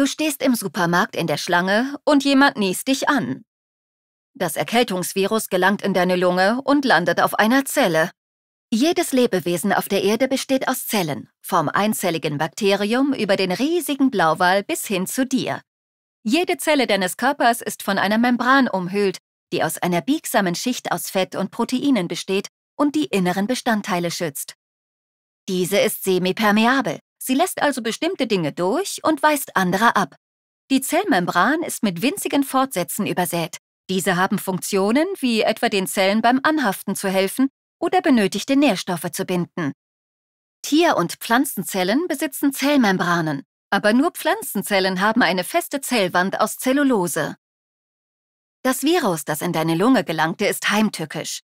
Du stehst im Supermarkt in der Schlange und jemand niest dich an. Das Erkältungsvirus gelangt in deine Lunge und landet auf einer Zelle. Jedes Lebewesen auf der Erde besteht aus Zellen, vom einzelligen Bakterium über den riesigen Blauwal bis hin zu dir. Jede Zelle deines Körpers ist von einer Membran umhüllt, die aus einer biegsamen Schicht aus Fett und Proteinen besteht und die inneren Bestandteile schützt. Diese ist semipermeabel, Sie lässt also bestimmte Dinge durch und weist andere ab. Die Zellmembran ist mit winzigen Fortsätzen übersät. Diese haben Funktionen, wie etwa den Zellen beim Anhaften zu helfen oder benötigte Nährstoffe zu binden. Tier- und Pflanzenzellen besitzen Zellmembranen, aber nur Pflanzenzellen haben eine feste Zellwand aus Zellulose. Das Virus, das in deine Lunge gelangte, ist heimtückisch.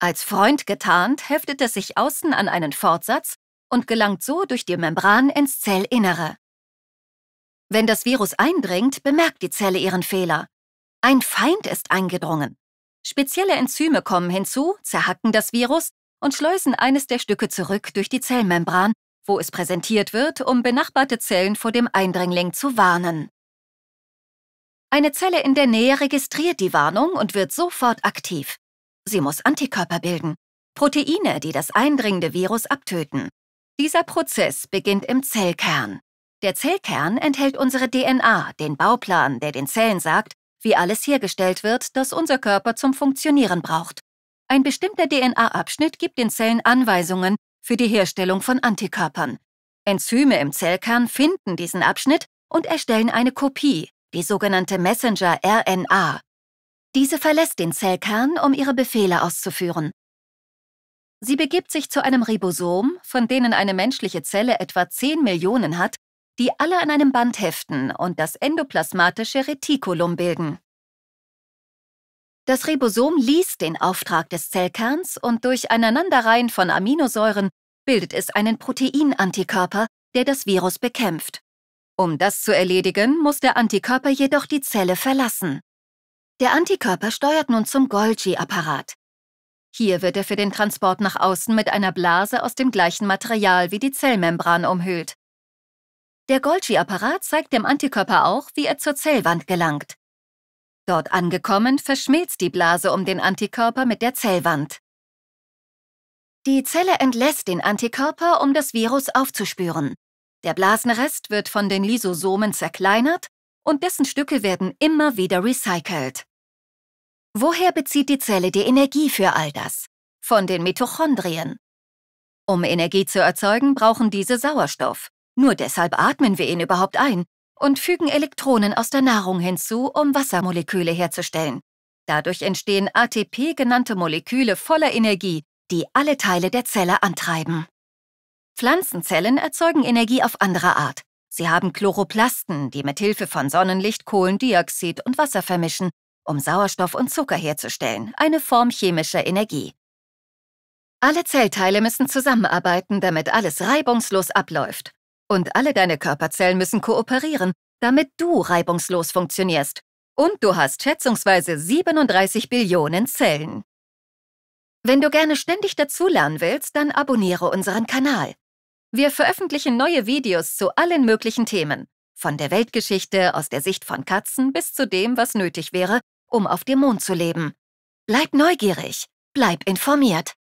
Als Freund getarnt, heftet es sich außen an einen Fortsatz und gelangt so durch die Membran ins Zellinnere. Wenn das Virus eindringt, bemerkt die Zelle ihren Fehler. Ein Feind ist eingedrungen. Spezielle Enzyme kommen hinzu, zerhacken das Virus und schleusen eines der Stücke zurück durch die Zellmembran, wo es präsentiert wird, um benachbarte Zellen vor dem Eindringling zu warnen. Eine Zelle in der Nähe registriert die Warnung und wird sofort aktiv. Sie muss Antikörper bilden, Proteine, die das eindringende Virus abtöten. Dieser Prozess beginnt im Zellkern. Der Zellkern enthält unsere DNA, den Bauplan, der den Zellen sagt, wie alles hergestellt wird, das unser Körper zum Funktionieren braucht. Ein bestimmter DNA-Abschnitt gibt den Zellen Anweisungen für die Herstellung von Antikörpern. Enzyme im Zellkern finden diesen Abschnitt und erstellen eine Kopie, die sogenannte Messenger-RNA. Diese verlässt den Zellkern, um ihre Befehle auszuführen. Sie begibt sich zu einem Ribosom, von denen eine menschliche Zelle etwa 10 Millionen hat, die alle an einem Band heften und das endoplasmatische Retikulum bilden. Das Ribosom liest den Auftrag des Zellkerns und durch Aneinanderreihen von Aminosäuren bildet es einen Proteinantikörper, der das Virus bekämpft. Um das zu erledigen, muss der Antikörper jedoch die Zelle verlassen. Der Antikörper steuert nun zum Golgi-Apparat. Hier wird er für den Transport nach außen mit einer Blase aus dem gleichen Material wie die Zellmembran umhüllt. Der Golgi-Apparat zeigt dem Antikörper auch, wie er zur Zellwand gelangt. Dort angekommen, verschmilzt die Blase um den Antikörper mit der Zellwand. Die Zelle entlässt den Antikörper, um das Virus aufzuspüren. Der Blasenrest wird von den Lysosomen zerkleinert und dessen Stücke werden immer wieder recycelt. Woher bezieht die Zelle die Energie für all das? Von den Mitochondrien. Um Energie zu erzeugen, brauchen diese Sauerstoff. Nur deshalb atmen wir ihn überhaupt ein und fügen Elektronen aus der Nahrung hinzu, um Wassermoleküle herzustellen. Dadurch entstehen ATP genannte Moleküle voller Energie, die alle Teile der Zelle antreiben. Pflanzenzellen erzeugen Energie auf andere Art. Sie haben Chloroplasten, die mit Hilfe von Sonnenlicht Kohlendioxid und Wasser vermischen um Sauerstoff und Zucker herzustellen, eine Form chemischer Energie. Alle Zellteile müssen zusammenarbeiten, damit alles reibungslos abläuft. Und alle deine Körperzellen müssen kooperieren, damit du reibungslos funktionierst. Und du hast schätzungsweise 37 Billionen Zellen. Wenn du gerne ständig dazulernen willst, dann abonniere unseren Kanal. Wir veröffentlichen neue Videos zu allen möglichen Themen. Von der Weltgeschichte aus der Sicht von Katzen bis zu dem, was nötig wäre, um auf dem Mond zu leben. Bleib neugierig, bleib informiert.